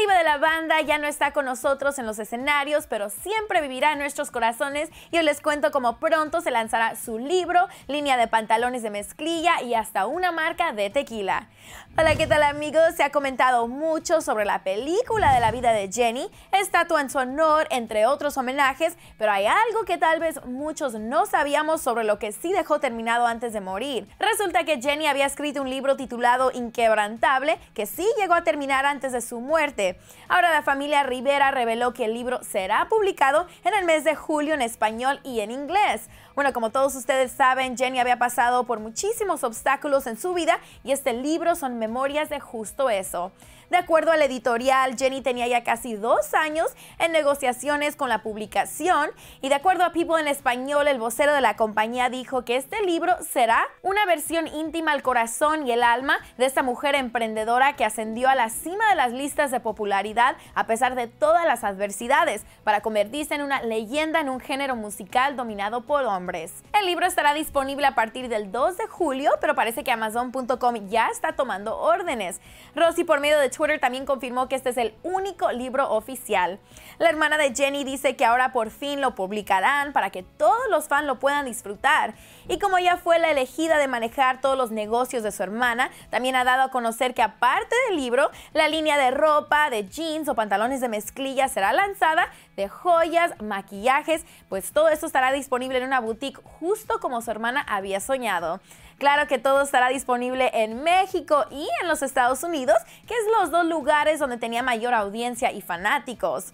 diva de la banda ya no está con nosotros en los escenarios, pero siempre vivirá en nuestros corazones. Y os les cuento cómo pronto se lanzará su libro, línea de pantalones de mezclilla y hasta una marca de tequila. Hola, ¿qué tal amigos? Se ha comentado mucho sobre la película de la vida de Jenny, estatua en su honor, entre otros homenajes, pero hay algo que tal vez muchos no sabíamos sobre lo que sí dejó terminado antes de morir. Resulta que Jenny había escrito un libro titulado Inquebrantable, que sí llegó a terminar antes de su muerte. Ahora la familia Rivera reveló que el libro será publicado en el mes de julio en español y en inglés. Bueno, como todos ustedes saben, Jenny había pasado por muchísimos obstáculos en su vida y este libro son memorias de justo eso. De acuerdo al editorial, Jenny tenía ya casi dos años en negociaciones con la publicación y de acuerdo a People en Español, el vocero de la compañía dijo que este libro será una versión íntima al corazón y el alma de esta mujer emprendedora que ascendió a la cima de las listas de popularidad a pesar de todas las adversidades, para convertirse en una leyenda en un género musical dominado por hombres. El libro estará disponible a partir del 2 de julio, pero parece que Amazon.com ya está tomando órdenes. Rosy por medio de Twitter también confirmó que este es el único libro oficial. La hermana de Jenny dice que ahora por fin lo publicarán para que todos los fans lo puedan disfrutar. Y como ya fue la elegida de manejar todos los negocios de su hermana, también ha dado a conocer que aparte del libro, la línea de ropa, de jeans o pantalones de mezclilla será lanzada, de joyas, maquillajes, pues todo esto estará disponible en una boutique justo como su hermana había soñado. Claro que todo estará disponible en México y en los Estados Unidos, que es los dos lugares donde tenía mayor audiencia y fanáticos.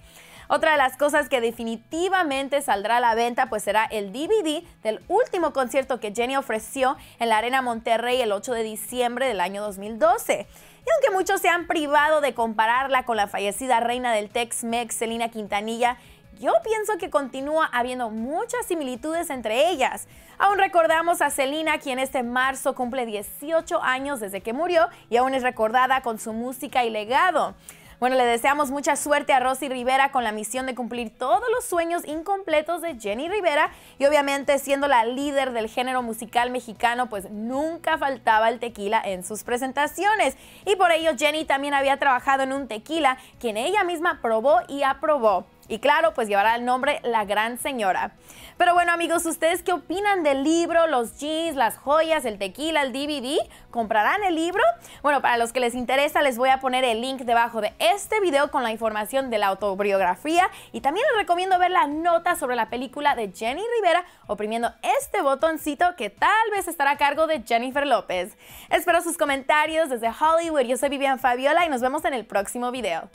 Otra de las cosas que definitivamente saldrá a la venta pues será el DVD del último concierto que Jenny ofreció en la Arena Monterrey el 8 de diciembre del año 2012. Y aunque muchos se han privado de compararla con la fallecida reina del Tex-Mex, Selina Quintanilla, yo pienso que continúa habiendo muchas similitudes entre ellas. Aún recordamos a Selena, quien este marzo cumple 18 años desde que murió y aún es recordada con su música y legado. Bueno, le deseamos mucha suerte a Rosy Rivera con la misión de cumplir todos los sueños incompletos de Jenny Rivera y obviamente siendo la líder del género musical mexicano, pues nunca faltaba el tequila en sus presentaciones. Y por ello Jenny también había trabajado en un tequila, quien ella misma probó y aprobó. Y claro, pues llevará el nombre La Gran Señora. Pero bueno amigos, ¿ustedes qué opinan del libro, los jeans, las joyas, el tequila, el DVD? ¿Comprarán el libro? Bueno, para los que les interesa les voy a poner el link debajo de este video con la información de la autobiografía y también les recomiendo ver la nota sobre la película de Jenny Rivera oprimiendo este botoncito que tal vez estará a cargo de Jennifer López. Espero sus comentarios desde Hollywood. Yo soy Vivian Fabiola y nos vemos en el próximo video.